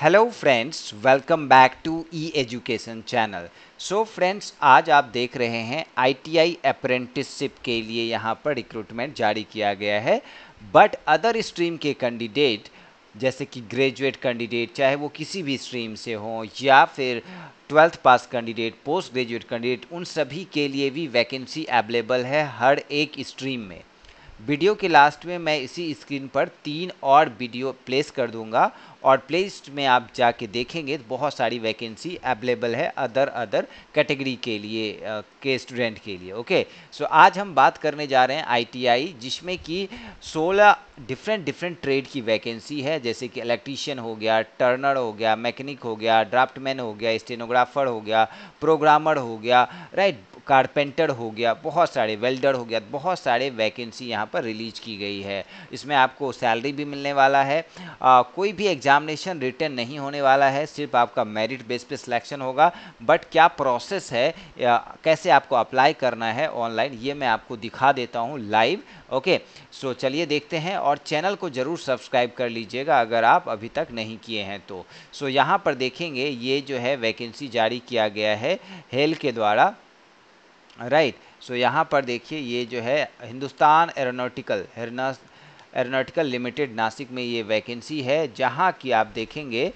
Hello friends welcome back to E education channel so friends आज आप देख रहे हैं आईटीआई अप्रेंटिसशिप के लिए यहाँ पर रिक्रूटमेंट जारी किया गया है बट अदर स्ट्रीम के कैंडिडेट जैसे कि ग्रेजुएट कैंडिडेट चाहे वो किसी भी स्ट्रीम से हों या फिर twelfth pass candidate post graduate candidate उन सभी के लिए भी वैकेंसी अवेलेबल है हर एक स्ट्रीम में वीडियो के लास्ट में मैं इसी स्क्रीन पर तीन और वीडियो प्लेस कर दूंगा और प्लेस्ट में आप जाके देखेंगे तो बहुत सारी वैकेंसी अवेलेबल है अदर अदर कैटेगरी के लिए के स्टूडेंट के लिए ओके सो आज हम बात करने जा रहे हैं आईटीआई जिसमें कि 16 डिफरेंट डिफरेंट ट्रेड की वैकेंसी है जैसे कि इलेक्ट्रीशियन हो गया टर्नर हो गया मैकेनिक हो गया ड्राफ्टमैन हो गया स्टेनोग्राफर हो गया प्रोग्रामर हो गया राइट कारपेंटर हो गया बहुत सारे वेल्डर हो गया बहुत सारे वैकेंसी यहाँ पर रिलीज की गई है इसमें आपको सैलरी भी मिलने वाला है आ, कोई भी एग्जामिनेशन रिटर्न नहीं होने वाला है सिर्फ आपका मेरिट बेस पे सिलेक्शन होगा बट क्या प्रोसेस है या कैसे आपको अप्लाई करना है ऑनलाइन ये मैं आपको दिखा देता हूँ लाइव ओके सो चलिए देखते हैं और चैनल को ज़रूर सब्सक्राइब कर लीजिएगा अगर आप अभी तक नहीं किए हैं तो सो यहाँ पर देखेंगे ये जो है वैकेंसी जारी किया गया है हेल के द्वारा राइट सो यहाँ पर देखिए ये जो है Hindustan aeronautical aeronautical limited Nashik में ये वैकेंसी है जहाँ की आप देखेंगे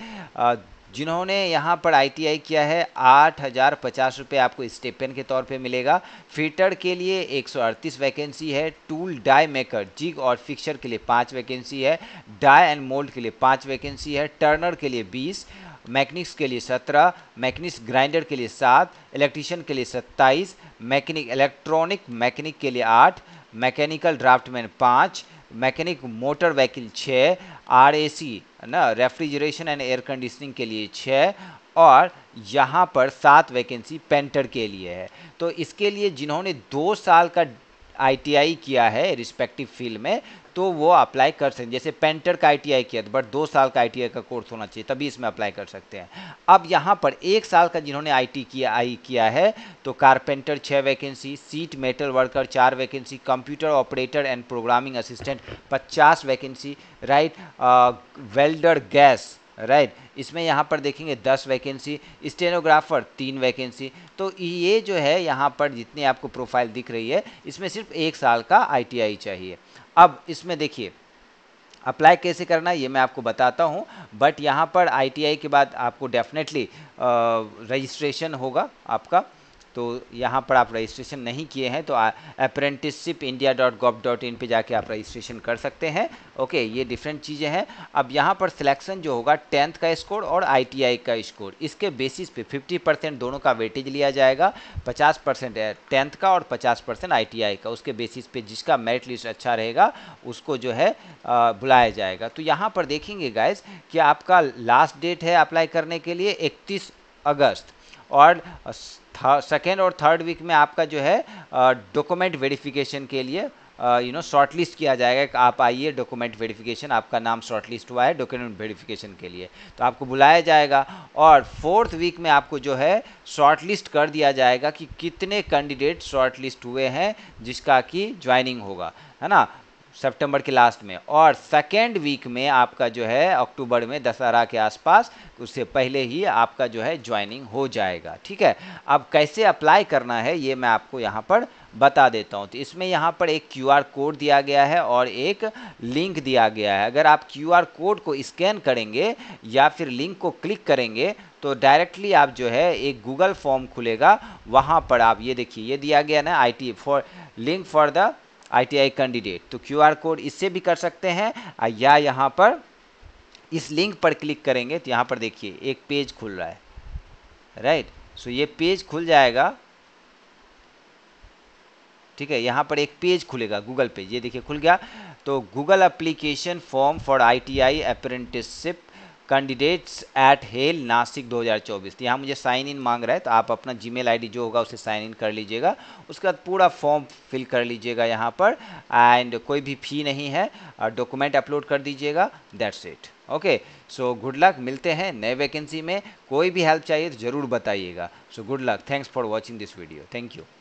जिन्होंने यहाँ पर आईटीआई किया है आठ हज़ार पचास रुपये आपको स्टेपन के तौर पे मिलेगा फिटर के लिए एक सौ अड़तीस वैकेंसी है टूल डाई मेकर जिग और फिक्सर के लिए पाँच वैकेंसी है डाई एंड मोल्ड के लिए पाँच वैकेंसी है टर्नर के लिए बीस मैकेनिक्स के लिए सत्रह मैकेनिक्स ग्राइंडर के लिए सात इलेक्ट्रिशियन के लिए सत्ताईस मैकेनिक इलेक्ट्रॉनिक मैकेनिक के लिए आठ मैकेनिकल ड्राफ्टमैन पाँच मैकेनिक मोटर व्हीकल छः आर ए सी ना रेफ्रिजरेशन एंड एयर कंडीशनिंग के लिए छः और यहाँ पर सात वैकेंसी पेंटर के लिए है तो इसके लिए जिन्होंने दो साल का आईटीआई किया है रिस्पेक्टिव फील्ड में तो वो अप्लाई कर सकते हैं जैसे पेंटर का आईटीआई किया बट तो, दो साल का आईटीआई का कोर्स होना चाहिए तभी इसमें अप्लाई कर सकते हैं अब यहाँ पर एक साल का जिन्होंने आईटी किया आई किया है तो कारपेंटर छः वैकेंसी सीट मेटल वर्कर चार vacancy computer operator and programming assistant पचास vacancy right welder gas right right. इसमें यहाँ पर देखेंगे दस वैकेंसी स्टेनोग्राफर तीन वैकेंसी तो ये जो है यहाँ पर जितने आपको प्रोफाइल दिख रही है इसमें सिर्फ एक साल का आईटीआई चाहिए अब इसमें देखिए अप्लाई कैसे करना है ये मैं आपको बताता हूँ बट यहाँ पर आईटीआई के बाद आपको डेफिनेटली रजिस्ट्रेशन होगा आपका तो यहाँ पर आप रजिस्ट्रेशन नहीं किए हैं तो apprenticeship India dot gov dot in पर जाके आप रजिस्ट्रेशन कर सकते हैं ओके ये डिफरेंट चीज़ें हैं अब यहाँ पर सिलेक्शन जो होगा टेंथ का स्कोर और आईटीआई का स्कोर इसके बेसिस पे 50 परसेंट दोनों का वेटेज लिया जाएगा 50 परसेंट टेंथ का और 50 परसेंट आई का उसके बेसिस पे जिसका मेरिट लिस्ट अच्छा रहेगा उसको जो है बुलाया जाएगा तो यहाँ पर देखेंगे गाइज कि आपका लास्ट डेट है अप्लाई करने के लिए इकतीस अगस्त और सेकेंड और थर्ड वीक में आपका जो है डॉक्यूमेंट वेरिफिकेशन के लिए यू नो शॉर्ट लिस्ट किया जाएगा कि आप आइए डॉक्यूमेंट वेरिफिकेशन आपका नाम शॉर्ट लिस्ट हुआ है डॉक्यूमेंट वेरिफिकेशन के लिए तो आपको बुलाया जाएगा और फोर्थ वीक में आपको जो है शॉर्ट लिस्ट कर दिया जाएगा कि कितने कैंडिडेट शॉर्ट लिस्ट हुए हैं जिसका कि ज्वाइनिंग होगा है ना सितंबर के लास्ट में और सेकेंड वीक में आपका जो है अक्टूबर में दशहरा के आसपास उससे पहले ही आपका जो है ज्वाइनिंग हो जाएगा ठीक है अब कैसे अप्लाई करना है ये मैं आपको यहाँ पर बता देता हूँ तो इसमें यहाँ पर एक क्यू आर कोड दिया गया है और एक लिंक दिया गया है अगर आप क्यू आर कोड को स्कैन करेंगे या फिर लिंक को क्लिक करेंगे तो डायरेक्टली आप जो है एक गूगल फॉर्म खुलेगा वहाँ पर आप ये देखिए ये दिया गया ना I T for link for the ITI candidate तो क्यूआर कोड इससे भी कर सकते हैं या यहाँ पर इस लिंक पर क्लिक करेंगे तो यहाँ पर देखिए एक पेज खुल रहा है राइट सो ये पेज खुल जाएगा ठीक है यहाँ पर एक पेज खुलेगा गूगल पेज ये देखिए खुल गया तो Google application form for ITI apprenticeship candidates at HAL Nashik 2024 यहाँ मुझे साइन इन मांग रहा है तो आप अपना आई डी जो होगा उसे साइन इन कर लीजिएगा उसके बाद पूरा फॉर्म फिल कर लीजिएगा यहाँ पर एंड कोई भी फी नहीं है और डॉक्यूमेंट अपलोड कर दीजिएगा that's it okay so good luck मिलते हैं नए वैकेंसी में कोई भी हेल्प चाहिए तो ज़रूर बताइएगा so good luck thanks for watching this video thank you